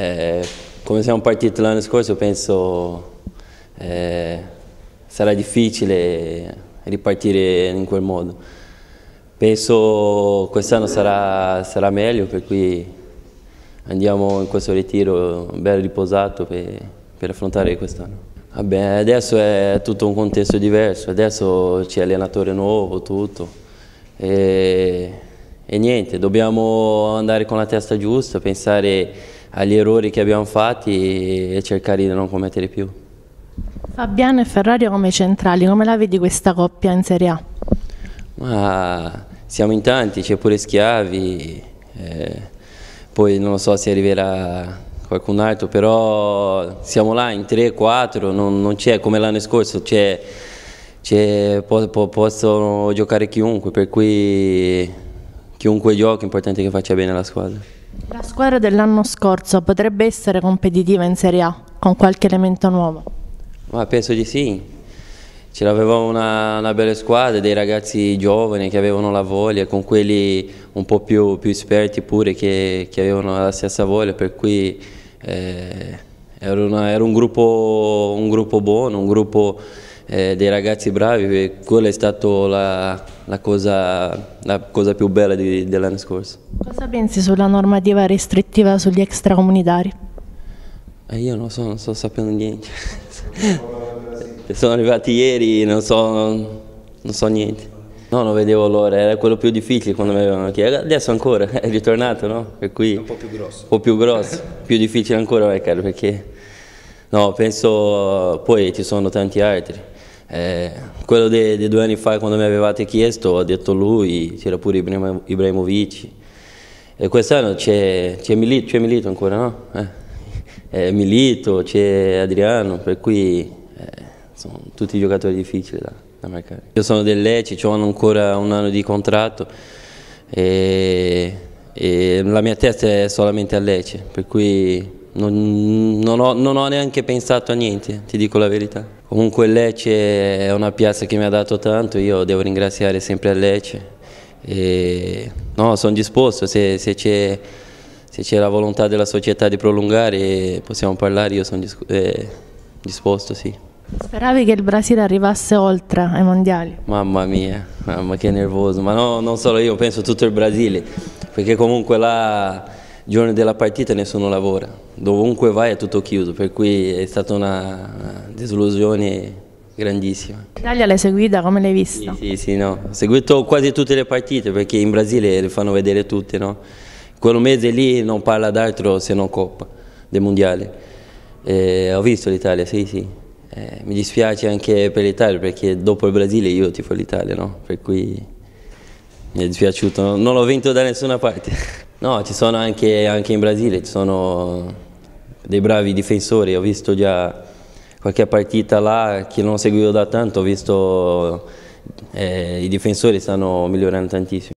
Eh, come siamo partiti l'anno scorso penso eh, sarà difficile ripartire in quel modo. Penso quest'anno sarà, sarà meglio per cui andiamo in questo ritiro ben riposato per, per affrontare quest'anno. Vabbè, adesso è tutto un contesto diverso, adesso c'è allenatore nuovo, tutto. E, e niente, dobbiamo andare con la testa giusta, pensare agli errori che abbiamo fatti e cercare di non commettere più. Fabiano e Ferrario come centrali, come la vedi questa coppia in Serie A? Ma siamo in tanti, c'è pure Schiavi, eh, poi non so se arriverà qualcun altro, però siamo là in 3-4, non, non c'è come l'anno scorso, c'è, possono giocare chiunque, per cui chiunque giochi, è importante che faccia bene la squadra. La squadra dell'anno scorso potrebbe essere competitiva in Serie A con qualche elemento nuovo? Ma penso di sì, ce l'avevamo una, una, bella squadra, dei ragazzi giovani che avevano la voglia, con quelli un po' più, più esperti pure che, che, avevano la stessa voglia, per cui eh, era, una, era un, gruppo, un gruppo buono, un gruppo eh, dei ragazzi bravi, eh, quella è stata la, la, cosa, la cosa, più bella di, dell'anno scorso. Cosa pensi sulla normativa restrittiva sugli extracomunitari? Eh, io non, so, non sto sapendo niente. Sono arrivati ieri, non so, non so niente. No, non vedevo l'ora, era quello più difficile quando mi avevano chiesto. Adesso ancora, è ritornato, no? E qui, un po' più grosso. Un po' più grosso, più difficile ancora, eh, perché... No, penso... Poi ci sono tanti altri. Eh, quello di due anni fa quando mi avevate chiesto, ha detto lui, c'era pure Ibrahimovic. E quest'anno c'è, Milito, Milito, ancora, no? Eh? eh, Milito, c'è Adriano, per cui eh, sono tutti giocatori difficili da, da marcare. Io sono del Lecce, ho ancora un anno di contratto e, e la mia testa è solamente a Lecce, per cui non, non, ho, non, ho, neanche pensato a niente, ti dico la verità. Comunque Lecce è una piazza che mi ha dato tanto, io devo ringraziare sempre a Lecce. E, no, sono disposto, se, se c'è se c'è la volontà della società di prolungare possiamo parlare, io sono eh, disposto, sì. Speravi che il Brasile arrivasse oltre ai mondiali? Mamma mia, mamma che nervoso, ma no, non solo io, penso tutto il Brasile, perché comunque là il giorno della partita nessuno lavora, dovunque vai è tutto chiuso, per cui è stata una disillusione grandissima. L'Italia l'hai seguita, come l'hai vista? Sì, sì, sì, no. Ho seguito quasi tutte le partite perché in Brasile le fanno vedere tutte, no? Quello mese lì non parla d'altro se non Coppa del Mondiale. Eh, ho visto l'Italia, sì, sì. Eh, mi dispiace anche per l'Italia perché dopo il Brasile io tifo l'Italia, no? Per cui mi è dispiaciuto, non l'ho vinto da nessuna parte. No, ci sono anche, anche in Brasile, ci sono dei bravi difensori, ho visto già qualche partita là che non seguivo da tanto, ho visto eh, i difensori stanno migliorando tantissimo.